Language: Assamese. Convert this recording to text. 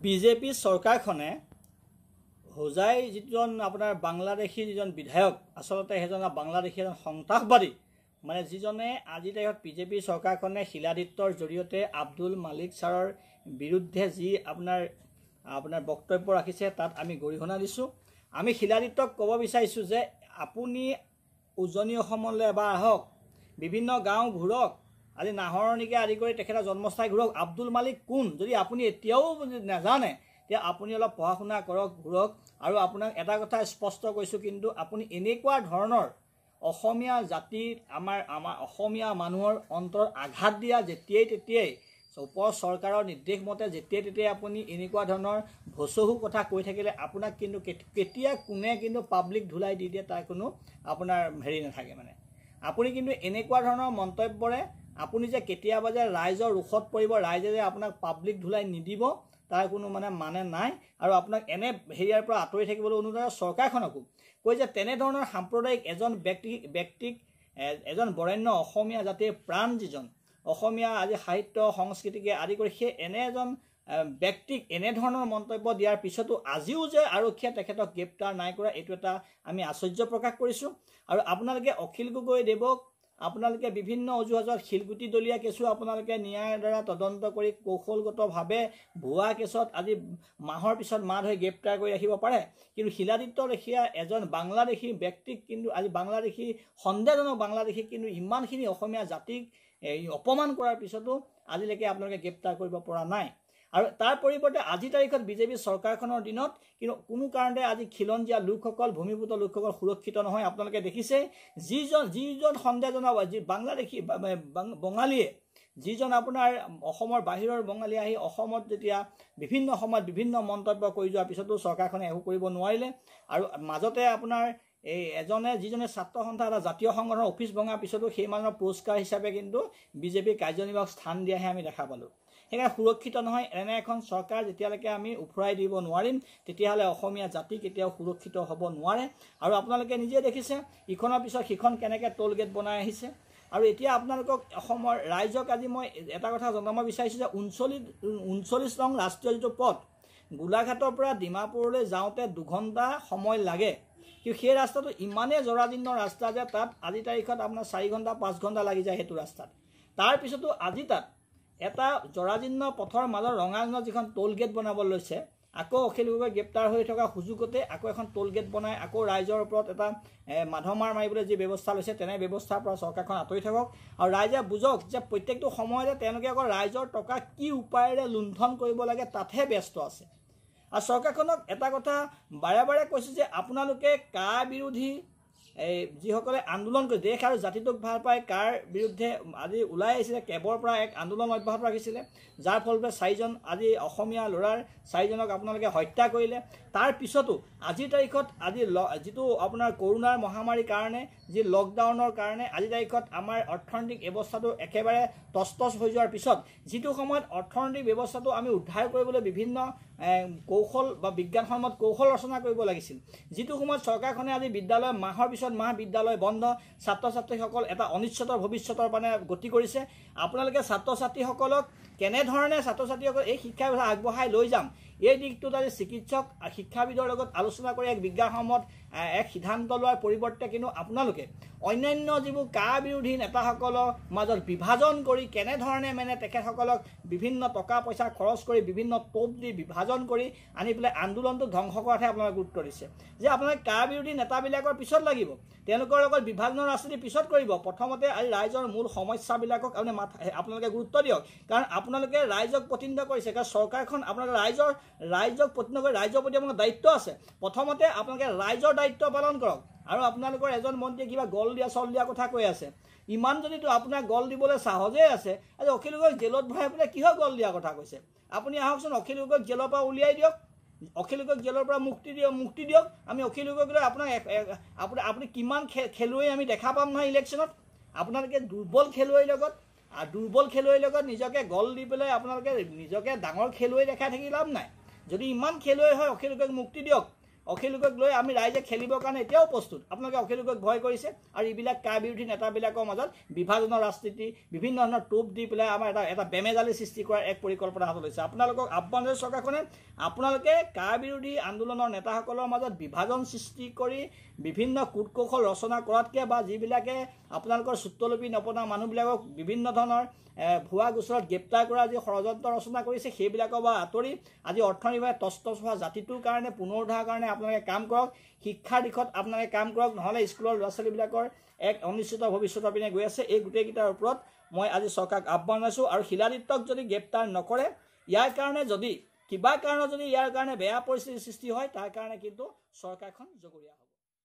বিজেপি চৰকাৰখনে হোজাই যিজন আপোনাৰ বাংলাদেশী যিজন বিধায়ক আচলতে সেইজন বাংলাদেশী এজন সন্ত্ৰাসবাদী মানে যিজনে আজি তাৰিখত বিজেপি চৰকাৰখনে শিলাদিত্যৰ জৰিয়তে আব্দুল মালিক ছাৰৰ বিৰুদ্ধে যি আপোনাৰ আপোনাৰ বক্তব্য ৰাখিছে তাত আমি গৰিহণা দিছোঁ আমি শিলাদিত্যক ক'ব বিচাৰিছোঁ যে আপুনি উজনি অসমলৈ এবাৰ আহক বিভিন্ন গাঁও ঘূৰক আজি নাহৰণিকে আদি কৰি তেখেতৰ জন্মস্থায় ঘূৰক আব্দুল মালিক কোন যদি আপুনি এতিয়াও নাজানে তেতিয়া আপুনি অলপ পঢ়া শুনা কৰক ঘূৰক আৰু আপোনাক এটা কথা স্পষ্ট কৈছোঁ কিন্তু আপুনি এনেকুৱা ধৰণৰ অসমীয়া জাতি আমাৰ আমাৰ অসমীয়া মানুহৰ অন্তৰত আঘাত দিয়া যেতিয়াই তেতিয়াই ওপৰ চৰকাৰৰ নিৰ্দেশ মতে যেতিয়াই তেতিয়াই আপুনি এনেকুৱা ধৰণৰ ভচহু কথা কৈ থাকিলে আপোনাক কিন্তু কেতিয়া কোনে কিন্তু পাব্লিক ধুলাই দি দিয়ে তাৰ কোনো আপোনাৰ হেৰি নাথাকে মানে আপুনি কিন্তু এনেকুৱা ধৰণৰ মন্তব্যৰে আপুনি যে কেতিয়াবা যে ৰাইজৰ ৰোষত পৰিব ৰাইজে যে আপোনাক পাব্লিক ধুলাই নিদিব তাৰ কোনো মানে মানে নাই আৰু আপোনাক এনে হেৰিয়াৰ পৰা আঁতৰি থাকিবলৈ অনুৰোধ আৰু চৰকাৰখনকো কৈ যে তেনেধৰণৰ সাম্প্ৰদায়িক এজন ব্যক্তি ব্যক্তিক এজন বৰেণ্য অসমীয়া জাতিৰ প্ৰাণ যিজন অসমীয়া আজি সাহিত্য সংস্কৃতিকে আদি কৰি সেই এনে এজন ব্যক্তিক এনেধৰণৰ মন্তব্য দিয়াৰ পিছতো আজিও যে আৰক্ষীয়ে তেখেতক গ্ৰেপ্তাৰ নাই কৰা এইটো এটা আমি আশ্চৰ্য প্ৰকাশ কৰিছোঁ আৰু আপোনালোকে অখিল গগৈদেৱক আপোনালোকে বিভিন্ন অজুহাজত শিলগুটি দলীয়া কেঁচু আপোনালোকে নিয়াৰ দ্বাৰা তদন্ত কৰি কৌশলগতভাৱে ভুৱা কেছত আজি মাহৰ পিছত মাত হৈ গ্ৰেপ্তাৰ কৰি ৰাখিব পাৰে কিন্তু শিলাদিত্য লেখীয়া এজন বাংলাদেশী ব্যক্তিক কিন্তু আজি বাংলাদেশী সন্দেহজনক বাংলাদেশী কিন্তু ইমানখিনি অসমীয়া জাতিক এই অপমান কৰাৰ পিছতো আজিলৈকে আপোনালোকে গ্ৰেপ্তাৰ কৰিব পৰা নাই আৰু তাৰ পৰিৱৰ্তে আজি তাৰিখত বিজেপি চৰকাৰখনৰ দিনত কিন্তু কোনো কাৰণতে আজি খিলঞ্জীয়া লোকসকল ভূমিভূত লোকসকল সুৰক্ষিত নহয় আপোনালোকে দেখিছে যিজন যিজন সন্দেহজনক যি বাংলাদেশী বঙালীয়ে যিজন আপোনাৰ অসমৰ বাহিৰৰ বঙালী আহি অসমত যেতিয়া বিভিন্ন সময়ত বিভিন্ন মন্তব্য কৰি যোৱাৰ পিছতো চৰকাৰখনে একো কৰিব নোৱাৰিলে আৰু মাজতে আপোনাৰ এই এজনে যিজনে ছাত্ৰ সন্থা এটা জাতীয় সংগঠনৰ অফিচ ভঙাৰ পিছতো সেই মানুহৰ পুৰস্কাৰ হিচাপে কিন্তু বিজেপিৰ কাৰ্যনিৰ্বাহক স্থান দিয়াহে আমি দেখা পালোঁ সেইকাৰণে সুৰক্ষিত নহয় এনে এখন চৰকাৰ যেতিয়ালৈকে আমি উফৰাই দিব নোৱাৰিম তেতিয়াহ'লে অসমীয়া জাতি কেতিয়াও সুৰক্ষিত হ'ব নোৱাৰে আৰু আপোনালোকে নিজে দেখিছে ইখনৰ পিছত সিখন কেনেকৈ টোল গেট বনাই আহিছে আৰু এতিয়া আপোনালোকক অসমৰ ৰাইজক আজি মই এটা কথা জনাব বিচাৰিছোঁ যে ঊনচল্লিছ ঊনচল্লিছ নং ৰাষ্ট্ৰীয় যিটো পথ গোলাঘাটৰ পৰা ডিমাপুৰলৈ যাওঁতে দুঘণ্টা সময় লাগে কিন্তু সেই ৰাস্তাটো ইমানেই জৰাজীৰ্ণ ৰাস্তা যে তাত আজি তাৰিখত আপোনাৰ চাৰি ঘণ্টা পাঁচ ঘণ্টা লাগি যায় সেইটো ৰাস্তাত তাৰপিছতো আজি তাত এটা জৰাজীৰ্ণ পথৰ মাজৰ ৰঙাজানৰ যিখন টোল গেট বনাব লৈছে আকৌ অখিল গগৈ গ্ৰেপ্তাৰ হৈ থকা সুযোগতে আকৌ এখন টোল গেট বনাই আকৌ ৰাইজৰ ওপৰত এটা মাধমাৰ মাৰিবলৈ যি ব্যৱস্থা লৈছে তেনে ব্যৱস্থাৰ পৰা চৰকাৰখন আঁতৰি থাকক আৰু ৰাইজে বুজক যে প্ৰত্যেকটো সময়তে তেওঁলোকে আকৌ ৰাইজৰ টকা কি উপায়েৰে লুণ্ঠন কৰিব লাগে তাতহে ব্যস্ত আছে আৰু চৰকাৰখনক এটা কথা বাৰে বাৰে কৈছোঁ যে আপোনালোকে কা বিৰোধী এই যিসকলে আন্দোলন কৰি দেশ আৰু জাতিটোক ভাল পাই কাৰ বিৰুদ্ধে আজি ওলাই আহিছিলে কেবৰ পৰা এক আন্দোলন অব্যাহত ৰাখিছিলে যাৰ ফলতে চাৰিজন আজি অসমীয়া ল'ৰাৰ চাৰিজনক আপোনালোকে হত্যা কৰিলে তাৰ আজিৰ তাৰিখত আজি যিটো আপোনাৰ কৰোণাৰ মহামাৰীৰ কাৰণে যি লকডাউনৰ কাৰণে আজিৰ তাৰিখত আমাৰ অৰ্থনৈতিক ব্যৱস্থাটো একেবাৰে টচটচ হৈ যোৱাৰ পিছত যিটো সময়ত অৰ্থনৈতিক ব্যৱস্থাটো আমি উদ্ধাৰ কৰিবলৈ বিভিন্ন কৌশল বা বিজ্ঞানসন্মত কৌশল ৰচনা কৰিব লাগিছিল যিটো সময়ত চৰকাৰখনে আজি বিদ্যালয় মাহৰ পিছত মাহ বিদ্যালয় বন্ধ ছাত্ৰ ছাত্ৰীসকল এটা অনিশ্চিতৰ ভৱিষ্যতৰ মানে গতি কৰিছে আপোনালোকে ছাত্ৰ ছাত্ৰীসকলক কেনেধৰণে ছাত্ৰ ছাত্ৰীসকল এই শিক্ষা ব্যৱস্থা আগবঢ়াই লৈ যাম এই দিশটোত আজি চিকিৎসক শিক্ষাবিদৰ লগত আলোচনা কৰি এক বিজ্ঞাসমত এক সিদ্ধান্ত লোৱাৰ পৰিৱৰ্তে কিন্তু আপোনালোকে অন্যান্য যিবোৰ কা বিৰোধী নেতাসকলৰ মাজত বিভাজন কৰি কেনেধৰণে মানে তেখেতসকলক বিভিন্ন টকা পইচা খৰচ কৰি বিভিন্ন টোপ দি বিভাজন কৰি আনি পেলাই আন্দোলনটো ধ্বংস কৰাতহে আপোনালোকে গুৰুত্ব দিছে যে আপোনালোকে কা বিৰোধী নেতাবিলাকৰ পিছত লাগিব তেওঁলোকৰ লগত বিভাজনৰ ৰাজনীতি পিছত কৰিব প্ৰথমতে আজি ৰাইজৰ মূল সমস্যাবিলাকক আপুনি আপোনালোকে গুৰুত্ব দিয়ক কাৰণ আপোনালোকে ৰাইজক প্ৰতিনিধিত্ব কৰিছে কাৰণ চৰকাৰখন আপোনালোকে ৰাইজৰ ৰাইজক প্ৰতিনিধিত্ব কৰি ৰাইজৰ প্ৰতি আপোনাৰ দায়িত্ব আছে প্ৰথমতে আপোনালোকে ৰাইজৰ দায়িত্ব পালন কৰক আৰু আপোনালোকৰ এজন মন্ত্ৰীয়ে কিবা গল দিয়া চল দিয়া কথা কৈ আছে ইমান যদিতো আপোনাক গল দিবলৈ সাহজেই আছে আজি অখিল গগৈক জেলত ভৰাই পেলাই কিহৰ গল দিয়া কথা কৈছে আপুনি আহকচোন অখিল গগৈক জেলৰ পৰা উলিয়াই দিয়ক অখিল গগৈক জেলৰ পৰা মুক্তি দিয়ক মুক্তি দিয়ক আমি অখিল গগৈক লৈ আপোনাক আপুনি আপুনি কিমান খেলুৱৈ আমি দেখা পাম নহয় ইলেকশ্যনত আপোনালোকে দুৰ্বল খেলুৱৈৰ লগত আৰু দুৰ্বল খেলুৱৈৰ লগত নিজকে গল দি পেলাই আপোনালোকে নিজকে ডাঙৰ খেলুৱৈ দেখাই থাকি লাভ নাই যদি ইমান খেলুৱৈ হয় অখিল গগৈক মুক্তি দিয়ক অখিলোকক লৈ আমি ৰাইজে খেলিবৰ কাৰণে এতিয়াও প্ৰস্তুত আপোনালোকে অখিলোকক ভয় কৰিছে আৰু এইবিলাক কা বিৰোধী নেতাবিলাকৰ মাজত বিভাজনৰ ৰাজনীতি বিভিন্ন ধৰণৰ টোপ দি পেলাই আমাৰ এটা এটা বেমেজালি সৃষ্টি কৰাৰ এক পৰিকল্পনা হাতত লৈছে আপোনালোকক আহ্বান জনাইছোঁ চৰকাৰখনে আপোনালোকে কা বিৰোধী আন্দোলনৰ নেতাসকলৰ মাজত বিভাজন সৃষ্টি কৰি বিভিন্ন কূট কৌশল ৰচনা কৰাতকৈ বা যিবিলাকে আপোনালোকৰ চুত্তলপি নপনা মানুহবিলাকক বিভিন্ন ধৰণৰ ভুৱা গোচৰত গ্ৰেপ্তাৰ কৰা যি ষড়যন্ত্ৰ ৰচনা কৰিছে সেইবিলাকৰ পৰা আঁতৰি আজি অৰ্থনীতিভাৱে তস্তচ হোৱা জাতিটোৰ কাৰণে পুনৰ উদ্ধাৰৰ কাৰণে আপোনালোকে কাম কৰক শিক্ষাৰ দিশত আপোনালোকে কাম কৰক নহ'লে স্কুলৰ ল'ৰা ছোৱালীবিলাকৰ এক অনিশ্চিত ভৱিষ্যতৰ পিনে গৈ আছে এই গোটেইকেইটাৰ ওপৰত মই আজি চৰকাৰক আহ্বান জনাইছোঁ আৰু শিলাদিত্যক যদি গ্ৰেপ্তাৰ নকৰে ইয়াৰ কাৰণে যদি কিবা কাৰণত যদি ইয়াৰ কাৰণে বেয়া পৰিস্থিতিৰ সৃষ্টি হয় তাৰ কাৰণে কিন্তু চৰকাৰখন জগৰীয়া